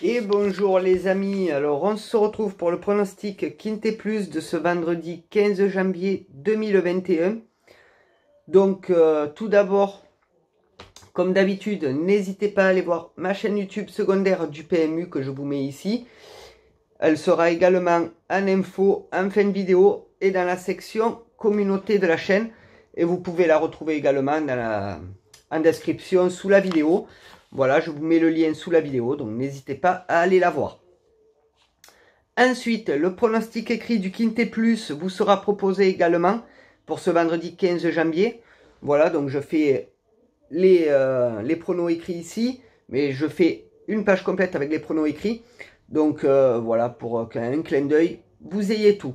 Et bonjour les amis, alors on se retrouve pour le pronostic Quinté Plus de ce vendredi 15 janvier 2021. Donc euh, tout d'abord, comme d'habitude, n'hésitez pas à aller voir ma chaîne YouTube secondaire du PMU que je vous mets ici. Elle sera également en info, en fin de vidéo et dans la section communauté de la chaîne. Et vous pouvez la retrouver également dans en description sous la vidéo. Voilà, je vous mets le lien sous la vidéo, donc n'hésitez pas à aller la voir. Ensuite, le pronostic écrit du quinté Plus vous sera proposé également pour ce vendredi 15 janvier. Voilà, donc je fais les, euh, les pronos écrits ici, mais je fais une page complète avec les pronos écrits. Donc euh, voilà, pour qu'un clin d'œil, vous ayez tout.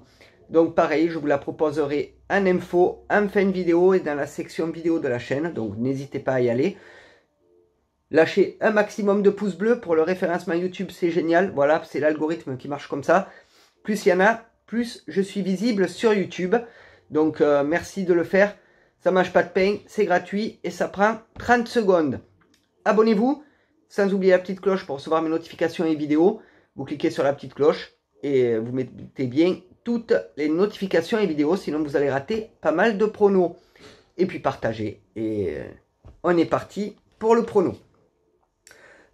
Donc pareil, je vous la proposerai en info, en fin de vidéo et dans la section vidéo de la chaîne. Donc n'hésitez pas à y aller. Lâchez un maximum de pouces bleus pour le référencement YouTube, c'est génial. Voilà, c'est l'algorithme qui marche comme ça. Plus il y en a, plus je suis visible sur YouTube. Donc euh, merci de le faire. Ça ne mange pas de pain, c'est gratuit et ça prend 30 secondes. Abonnez-vous, sans oublier la petite cloche pour recevoir mes notifications et vidéos. Vous cliquez sur la petite cloche et vous mettez bien toutes les notifications et vidéos, sinon vous allez rater pas mal de pronos. Et puis partagez. Et euh, on est parti pour le prono.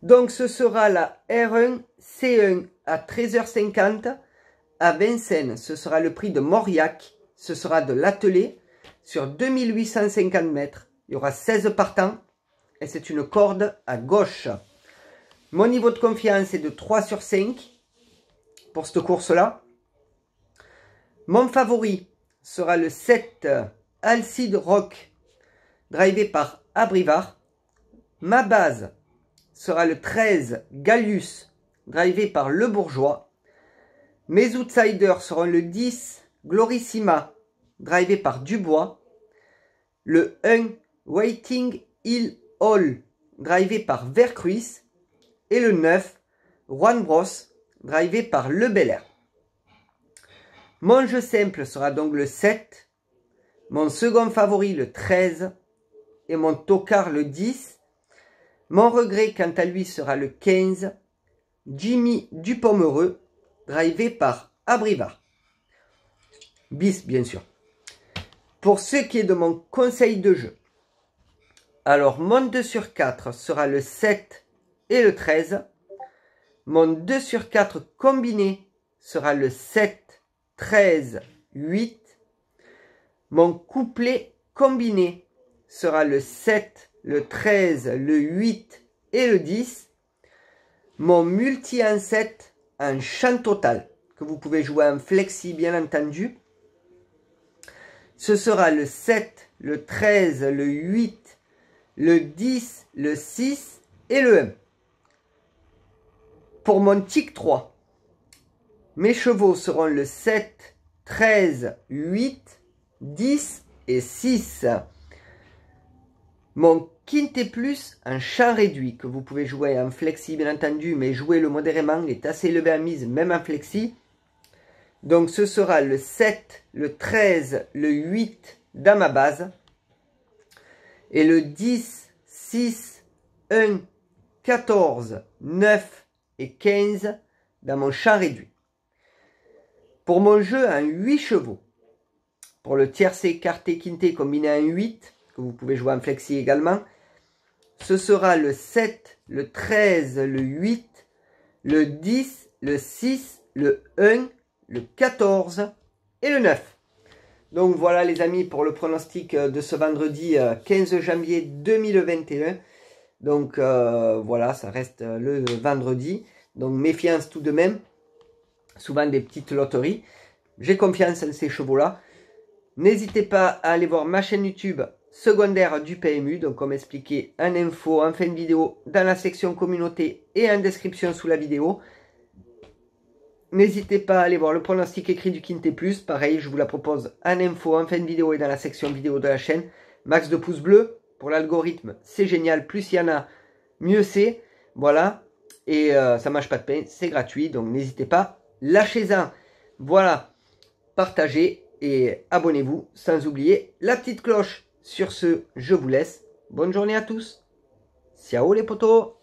Donc ce sera la R1 C1 à 13h50 à Vincennes. Ce sera le prix de Mauriac. Ce sera de l'atelier sur 2850 mètres. Il y aura 16 partants et c'est une corde à gauche. Mon niveau de confiance est de 3 sur 5 pour cette course-là. Mon favori sera le 7 Alcide Rock, drivé par Abrivar. Ma base, sera le 13 gallus drivé par Le Bourgeois. Mes outsiders seront le 10 Glorissima, drivé par Dubois. Le 1 Waiting Hill Hall, drivé par Vercruis. Et le 9 Juan Bros, drivé par Le Bel Air. Mon jeu simple sera donc le 7, mon second favori le 13 et mon tocard le 10 mon regret quant à lui sera le 15, Jimmy Dupomereux, drivé par Abriva. Bis, bien sûr. Pour ce qui est de mon conseil de jeu, alors mon 2 sur 4 sera le 7 et le 13. Mon 2 sur 4 combiné sera le 7, 13, 8. Mon couplet combiné sera le 7, le 13, le 8 et le 10, mon multi en 7 en champ total, que vous pouvez jouer en flexi bien entendu. Ce sera le 7, le 13, le 8, le 10, le 6 et le 1. Pour mon tic 3, mes chevaux seront le 7, 13, 8, 10 et 6. Mon Quinte plus un champ réduit que vous pouvez jouer en flexi bien entendu, mais jouer le modérément est assez élevé en mise même en flexi. Donc ce sera le 7, le 13, le 8 dans ma base. Et le 10, 6, 1, 14, 9 et 15 dans mon champ réduit. Pour mon jeu en 8 chevaux, pour le tiercé, quarté, quinté combiné en 8, que vous pouvez jouer en flexi également, ce sera le 7, le 13, le 8, le 10, le 6, le 1, le 14 et le 9. Donc voilà les amis pour le pronostic euh, de ce vendredi 15 euh, janvier 2021. Donc euh, voilà, ça reste le vendredi. Donc méfiance tout de même. Souvent des petites loteries. J'ai confiance en ces chevaux-là. N'hésitez pas à aller voir ma chaîne YouTube secondaire du PMU, donc comme expliqué en info en fin de vidéo dans la section communauté et en description sous la vidéo. N'hésitez pas à aller voir le pronostic écrit du Quintet Plus, pareil je vous la propose en info en fin de vidéo et dans la section vidéo de la chaîne. Max de pouces bleus, pour l'algorithme c'est génial, plus il y en a, mieux c'est, voilà, et euh, ça marche pas de pain, c'est gratuit, donc n'hésitez pas, lâchez-en, voilà, partagez et abonnez-vous sans oublier la petite cloche. Sur ce, je vous laisse. Bonne journée à tous. Ciao les potos